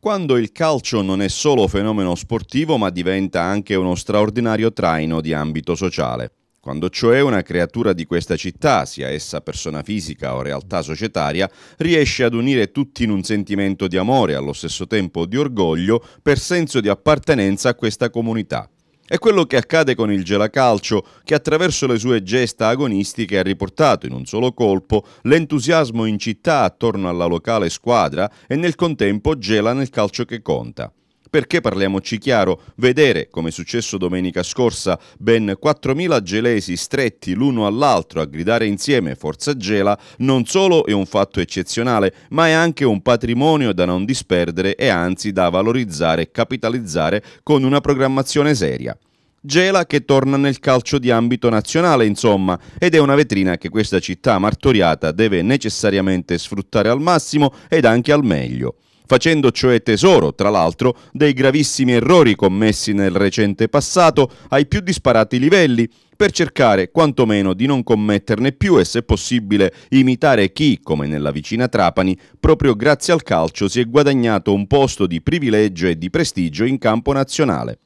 quando il calcio non è solo fenomeno sportivo ma diventa anche uno straordinario traino di ambito sociale. Quando cioè una creatura di questa città, sia essa persona fisica o realtà societaria, riesce ad unire tutti in un sentimento di amore e allo stesso tempo di orgoglio per senso di appartenenza a questa comunità. È quello che accade con il Gelacalcio, che attraverso le sue gesta agonistiche ha riportato in un solo colpo l'entusiasmo in città attorno alla locale squadra e nel contempo gela nel calcio che conta. Perché parliamoci chiaro, vedere, come è successo domenica scorsa, ben 4.000 gelesi stretti l'uno all'altro a gridare insieme Forza Gela non solo è un fatto eccezionale, ma è anche un patrimonio da non disperdere e anzi da valorizzare e capitalizzare con una programmazione seria. Gela che torna nel calcio di ambito nazionale, insomma, ed è una vetrina che questa città martoriata deve necessariamente sfruttare al massimo ed anche al meglio facendo cioè tesoro, tra l'altro, dei gravissimi errori commessi nel recente passato ai più disparati livelli, per cercare quantomeno di non commetterne più e se possibile imitare chi, come nella vicina Trapani, proprio grazie al calcio si è guadagnato un posto di privilegio e di prestigio in campo nazionale.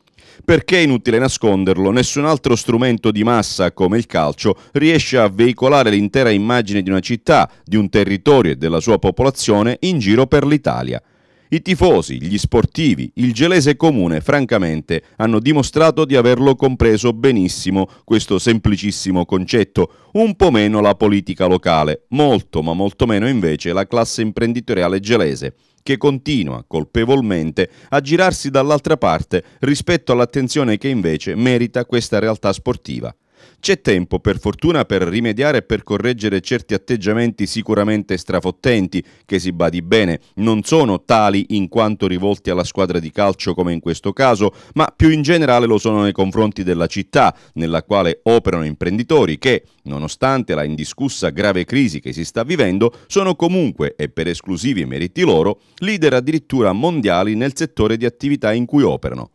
Perché è inutile nasconderlo, nessun altro strumento di massa come il calcio riesce a veicolare l'intera immagine di una città, di un territorio e della sua popolazione in giro per l'Italia. I tifosi, gli sportivi, il gelese comune, francamente, hanno dimostrato di averlo compreso benissimo questo semplicissimo concetto, un po' meno la politica locale, molto ma molto meno invece la classe imprenditoriale gelese che continua colpevolmente a girarsi dall'altra parte rispetto all'attenzione che invece merita questa realtà sportiva. C'è tempo, per fortuna, per rimediare e per correggere certi atteggiamenti sicuramente strafottenti, che si badi bene, non sono tali in quanto rivolti alla squadra di calcio come in questo caso, ma più in generale lo sono nei confronti della città, nella quale operano imprenditori che, nonostante la indiscussa grave crisi che si sta vivendo, sono comunque, e per esclusivi meriti loro, leader addirittura mondiali nel settore di attività in cui operano.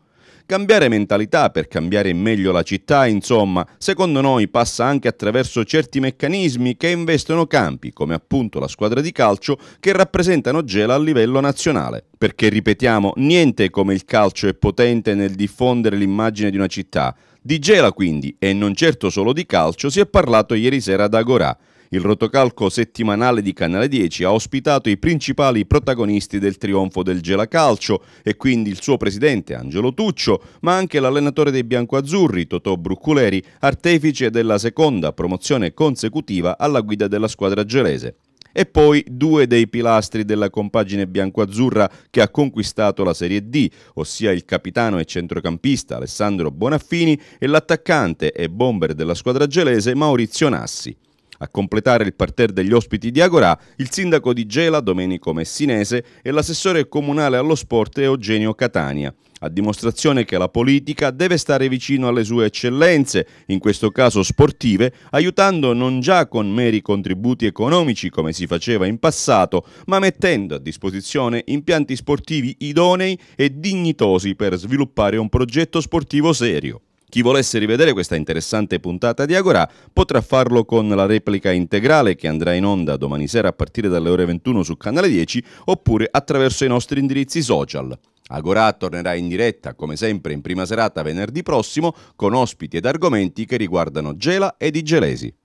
Cambiare mentalità per cambiare in meglio la città, insomma, secondo noi passa anche attraverso certi meccanismi che investono campi, come appunto la squadra di calcio, che rappresentano Gela a livello nazionale. Perché, ripetiamo, niente come il calcio è potente nel diffondere l'immagine di una città. Di Gela quindi, e non certo solo di calcio, si è parlato ieri sera ad Agorà. Il rotocalco settimanale di Canale 10 ha ospitato i principali protagonisti del trionfo del Gelacalcio e quindi il suo presidente Angelo Tuccio, ma anche l'allenatore dei biancoazzurri Totò Brucculeri, artefice della seconda promozione consecutiva alla guida della squadra gelese e poi due dei pilastri della compagine biancoazzurra che ha conquistato la Serie D, ossia il capitano e centrocampista Alessandro Bonaffini e l'attaccante e bomber della squadra gelese Maurizio Nassi. A completare il parterre degli ospiti di Agorà, il sindaco di Gela, Domenico Messinese, e l'assessore comunale allo sport Eugenio Catania a dimostrazione che la politica deve stare vicino alle sue eccellenze, in questo caso sportive, aiutando non già con meri contributi economici come si faceva in passato, ma mettendo a disposizione impianti sportivi idonei e dignitosi per sviluppare un progetto sportivo serio. Chi volesse rivedere questa interessante puntata di Agora potrà farlo con la replica integrale che andrà in onda domani sera a partire dalle ore 21 su Canale 10 oppure attraverso i nostri indirizzi social. Agora tornerà in diretta, come sempre, in prima serata venerdì prossimo con ospiti ed argomenti che riguardano Gela ed i gelesi.